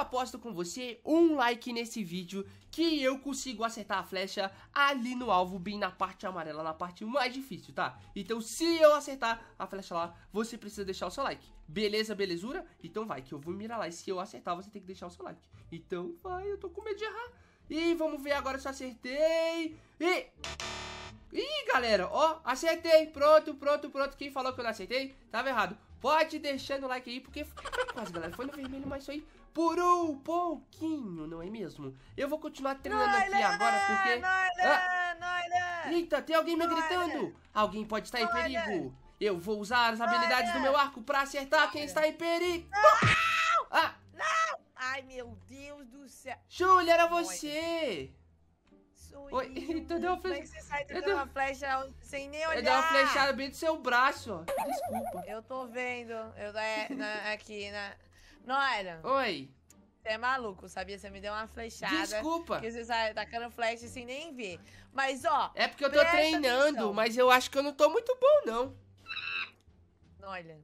aposto com você um like nesse vídeo que eu consigo acertar a flecha ali no alvo, bem na parte amarela, na parte mais difícil, tá? Então se eu acertar a flecha lá, você precisa deixar o seu like. Beleza, belezura? Então vai, que eu vou mirar lá e se eu acertar, você tem que deixar o seu like. Então vai, eu tô com medo de errar. E vamos ver agora se eu acertei. E... Ih, galera, ó, acertei, pronto, pronto, pronto Quem falou que eu não acertei, tava errado Pode deixando o like aí, porque quase, galera. Foi no vermelho, mas foi por um pouquinho, não é mesmo? Eu vou continuar treinando aqui agora, porque... Não, ah. não, Eita, tem alguém me gritando! Alguém pode estar em perigo! Eu vou usar as habilidades do meu arco pra acertar quem está em perigo! Ah! Ai, meu Deus do céu! Júlia, era você! Oi, Oi. Então tu deu uma é flecha. você sai uma flecha sem nem olhar? Eu dei uma flechada bem do seu braço. ó Desculpa. Eu tô vendo. Eu é, na, aqui na. Noera. Oi. Você é maluco, sabia? Você me deu uma flechada. Desculpa. Que você sai tacando flecha sem nem ver. Mas, ó. É porque eu tô treinando, atenção. mas eu acho que eu não tô muito bom, não. Olha.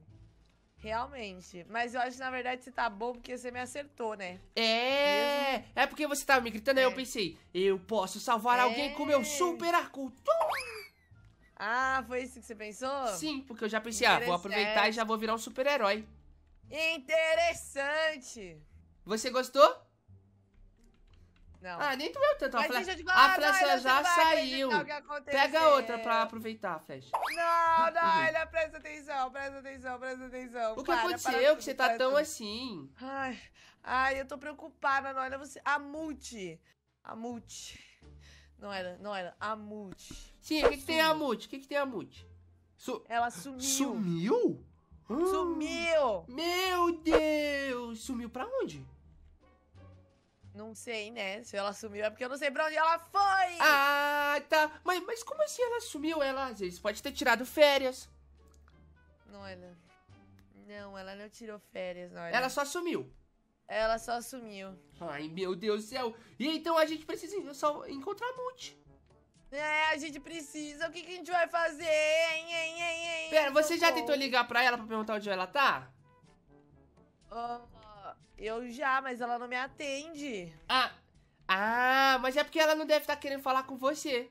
Realmente. Mas eu acho que, na verdade, você tá bom porque você me acertou, né? É! Mesmo? É porque você tava me gritando, é. aí eu é. pensei, eu posso salvar é. alguém com meu é. super arco. Ah, foi isso que você pensou? Sim, porque eu já pensei, ah, vou aproveitar e já vou virar um super-herói. Interessante! Você gostou? Não. Ah, nem doeu tanto. Mas a, fle... digo, a flecha já saiu. Pega outra pra aproveitar a flecha. Não, Naila, uhum. presta atenção, presta atenção, presta atenção. O que para, aconteceu para é tudo, que você tá tão tudo. assim? Ai, ai, eu tô preocupada, Naila. Você... A multi. A multi. Não era, não era. A multi. Sim, o que, que tem a multi? O que, que tem a multi? Su... Ela sumiu. Sumiu? Hum. Sumiu! Meu Deus! Sumiu pra onde? Não sei, né? Se ela sumiu é porque eu não sei pra onde ela foi! Ah, tá. Mas, mas como assim ela sumiu? Ela às vezes pode ter tirado férias. Não, ela... Não, ela não tirou férias, não. Ela, ela só sumiu. Ela só sumiu. Ai, meu Deus do céu. E então a gente precisa só encontrar a Monte. É, a gente precisa. O que, que a gente vai fazer? Hein, hein, hein, Pera, você já tentou ligar pra ela pra perguntar onde ela tá? Oh, eu já, mas ela não me atende. Ah, ah mas é porque ela não deve estar tá querendo falar com você.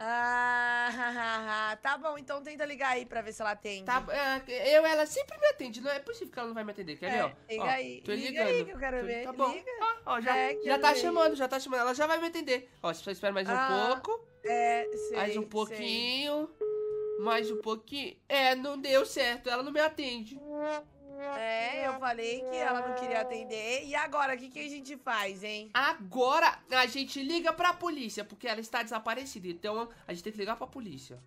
Ah, tá bom, então tenta ligar aí pra ver se ela atende. Tá, é, eu, ela sempre me atende, não é possível que ela não vai me atender, quer é, ver? liga ó, aí, tô liga ligando. aí que eu quero tô, ver. Tá bom. Liga. Ah, ó, já, é, já tá ver. chamando, já tá chamando, ela já vai me atender. Ó, só espera mais ah, um pouco. É, sei, Mais um pouquinho, sei. mais um pouquinho. É, não deu certo, ela não me atende. É, eu falei que ela não queria atender. E agora, o que, que a gente faz, hein? Agora a gente liga pra polícia, porque ela está desaparecida. Então a gente tem que ligar pra polícia.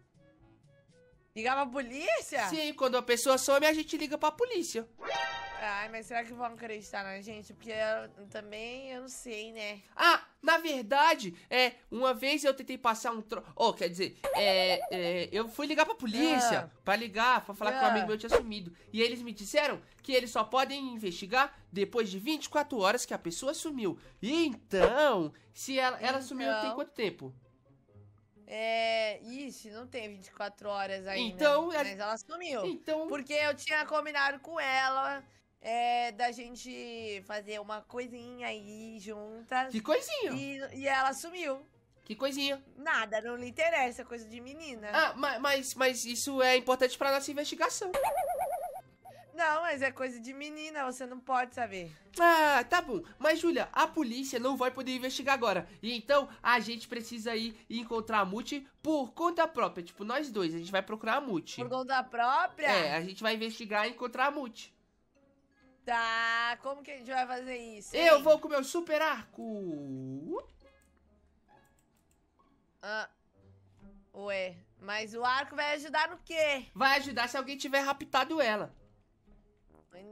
Ligar pra polícia? Sim, quando a pessoa some, a gente liga pra polícia. Ai, mas será que vão acreditar na gente? Porque eu, também eu não sei, né? Ah, na verdade, é, uma vez eu tentei passar um tro. Oh, quer dizer, é, é, eu fui ligar pra polícia é. pra ligar, pra falar que o amigo ah. meu tinha sumido. E eles me disseram que eles só podem investigar depois de 24 horas que a pessoa sumiu. Então, se ela, ela então... sumiu tem então. quanto tempo? É, isso, não tem 24 horas ainda. Então, é mas ela sumiu. Então, porque eu tinha combinado com ela é, da gente fazer uma coisinha aí juntas. Que coisinha? E, e ela sumiu. Que coisinha? Nada, não lhe interessa, coisa de menina. Ah, mas, mas, mas isso é importante pra nossa investigação. Não, mas é coisa de menina, você não pode saber. Ah, tá bom. Mas, Júlia, a polícia não vai poder investigar agora. E então a gente precisa ir encontrar a Muti por conta própria. Tipo, nós dois, a gente vai procurar a Muti. Por conta própria? É, a gente vai investigar e encontrar a Muti. Tá, como que a gente vai fazer isso? Eu vou com o meu super arco. Ah, ué, mas o arco vai ajudar no quê? Vai ajudar se alguém tiver raptado ela.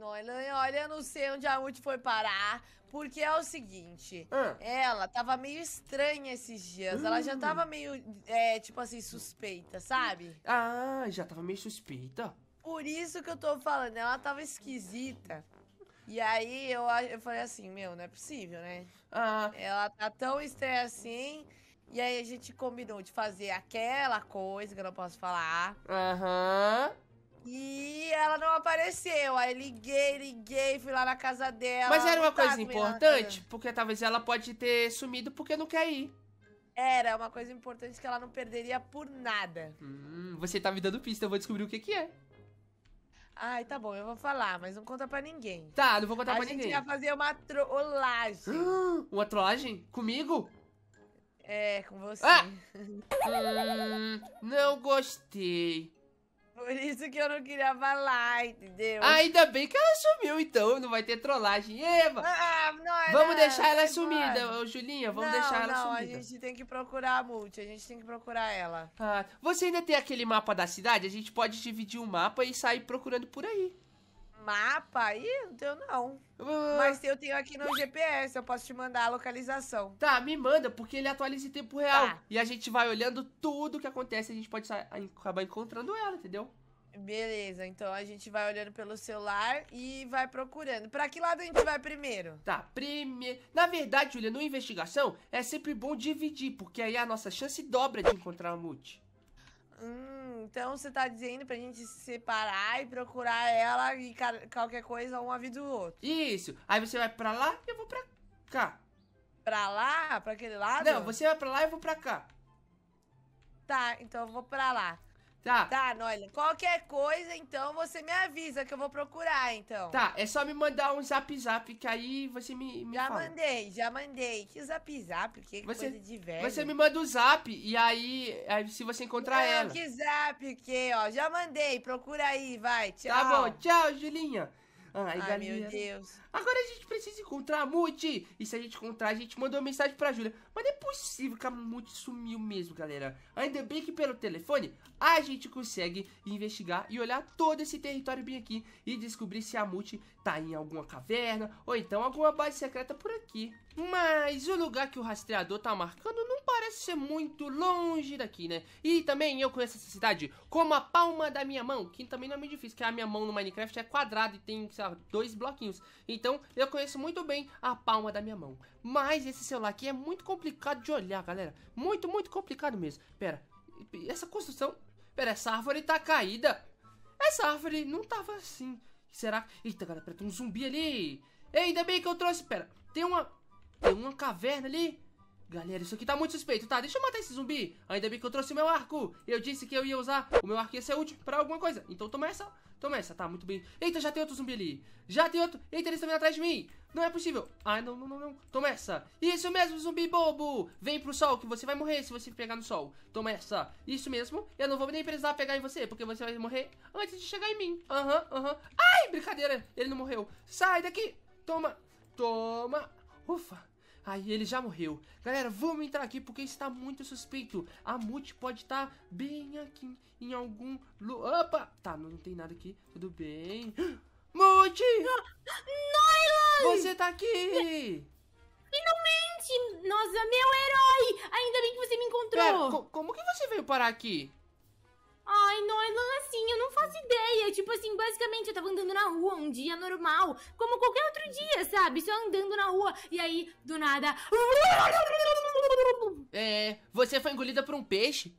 Olha, olha, eu não sei onde a Ruth foi parar, porque é o seguinte, ah. ela tava meio estranha esses dias, ela já hum. tava meio, é, tipo assim, suspeita, sabe? Ah, já tava meio suspeita. Por isso que eu tô falando, ela tava esquisita. E aí eu, eu falei assim, meu, não é possível, né? Ah. Ela tá tão estranha assim. E aí a gente combinou de fazer aquela coisa que eu não posso falar. Aham. E ela não apareceu. Aí liguei, liguei, fui lá na casa dela. Mas era uma tá coisa importante, porque talvez ela pode ter sumido porque não quer ir. Era uma coisa importante que ela não perderia por nada. Hum, você tá me dando pista, eu vou descobrir o que que é. Ai, tá bom, eu vou falar, mas não conta pra ninguém. Tá, não vou contar a pra ninguém. A gente ia fazer uma trollagem. uma trollagem? Comigo? É, com você. Ah! hum, não gostei. Por isso que eu não queria falar, entendeu? Ainda bem que ela sumiu, então. Não vai ter trollagem. Eva! Ah, ah não, é vamos não, deixar ela sumida, embora. Julinha. Vamos não, deixar ela não, sumida. A gente tem que procurar a Multi. A gente tem que procurar ela. Ah, você ainda tem aquele mapa da cidade? A gente pode dividir o mapa e sair procurando por aí. Mapa aí? Não tenho, não. Uh... Mas eu tenho aqui no GPS, eu posso te mandar a localização. Tá, me manda, porque ele atualiza em tempo real. Tá. E a gente vai olhando tudo que acontece, a gente pode acabar encontrando ela, entendeu? Beleza, então a gente vai olhando pelo celular e vai procurando. Pra que lado a gente vai primeiro? Tá, primeiro. Na verdade, Julia, no investigação é sempre bom dividir, porque aí a nossa chance dobra de encontrar o Mute. Hum, então você tá dizendo pra gente se separar e procurar ela e qualquer coisa um aviso do outro. Isso. Aí você vai pra lá e eu vou pra cá. Pra lá? Pra aquele lado? Não, você vai pra lá e eu vou pra cá. Tá, então eu vou pra lá. Tá. Tá, Noila. Qualquer coisa, então, você me avisa que eu vou procurar, então. Tá, é só me mandar um zap zap, que aí você me, me já fala. mandei, já mandei. Que zap zap? Que você, coisa de velho. Você me manda o um zap e aí, aí se você encontrar Não, ela. que zap que, ó. Já mandei, procura aí, vai. Tchau. Tá bom, tchau, Julinha. Ah, Ai, galera, meu Deus. Agora a gente precisa encontrar a Muti. E se a gente encontrar, a gente mandou uma mensagem pra Júlia. Mas não é possível que a Muti sumiu mesmo, galera. Ainda bem que pelo telefone a gente consegue investigar e olhar todo esse território bem aqui e descobrir se a Muti tá em alguma caverna ou então alguma base secreta por aqui. Mas o lugar que o rastreador tá marcando não parece ser muito longe daqui, né? E também eu conheço essa cidade como a palma da minha mão, que também não é muito difícil, que a minha mão no Minecraft é quadrada e tem, sei lá, dois bloquinhos. Então eu conheço muito bem a palma da minha mão. Mas esse celular aqui é muito complicado de olhar, galera. Muito, muito complicado mesmo. Pera, essa construção... Pera, essa árvore tá caída. Essa árvore não tava assim. Será? Eita, galera, pera, tem um zumbi ali. Ei, ainda bem que eu trouxe... Pera, tem uma... Tem uma caverna ali. Galera, isso aqui tá muito suspeito, tá? Deixa eu matar esse zumbi. Ainda bem que eu trouxe o meu arco. Eu disse que eu ia usar. O meu arco ia ser útil pra alguma coisa. Então toma essa. Toma essa, tá? Muito bem. Eita, já tem outro zumbi ali. Já tem outro. Eita, eles estão vindo atrás de mim. Não é possível. Ai, ah, não, não, não, não. Toma essa. Isso mesmo, zumbi bobo. Vem pro sol, que você vai morrer se você pegar no sol. Toma essa. Isso mesmo. Eu não vou nem precisar pegar em você, porque você vai morrer antes de chegar em mim. Aham, uhum, aham. Uhum. Ai, brincadeira. Ele não morreu. Sai daqui. Toma. Toma. Ufa. Aí ele já morreu. Galera, vamos entrar aqui porque está muito suspeito. A Mute pode estar tá bem aqui em algum... Opa! Tá, não, não tem nada aqui. Tudo bem. Mute! Noylan! Você tá aqui! Finalmente! Nossa, meu herói! Ainda bem que você me encontrou! Pera, co como que você veio parar aqui? Ai, Noilan, é assim, eu não faço ideia. Tipo assim, basicamente eu tava andando na rua um dia normal, como qualquer outro dia, sabe? Só andando na rua e aí, do nada. É, você foi engolida por um peixe?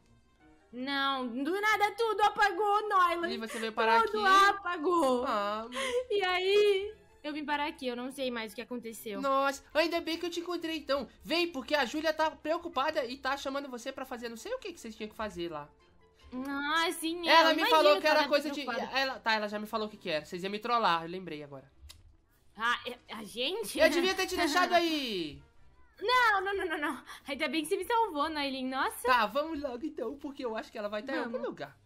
Não, do nada tudo apagou, Noilan. E você veio parar tudo aqui? Tudo apagou. Ah. E aí, eu vim parar aqui, eu não sei mais o que aconteceu. Nossa, ainda bem que eu te encontrei então. Vem, porque a Júlia tá preocupada e tá chamando você para fazer não sei o que, que vocês tinham que fazer lá. Ah, sim. Ela, me falou que era coisa de. Ela, tá, ela já me falou o que, que era. Vocês iam me trollar, eu lembrei agora. Ah, é, a gente? Eu devia ter te deixado aí! Não, não, não, não, não. Ainda bem que você me salvou, Nailin. Nossa. Tá, vamos logo então, porque eu acho que ela vai estar em algum lugar.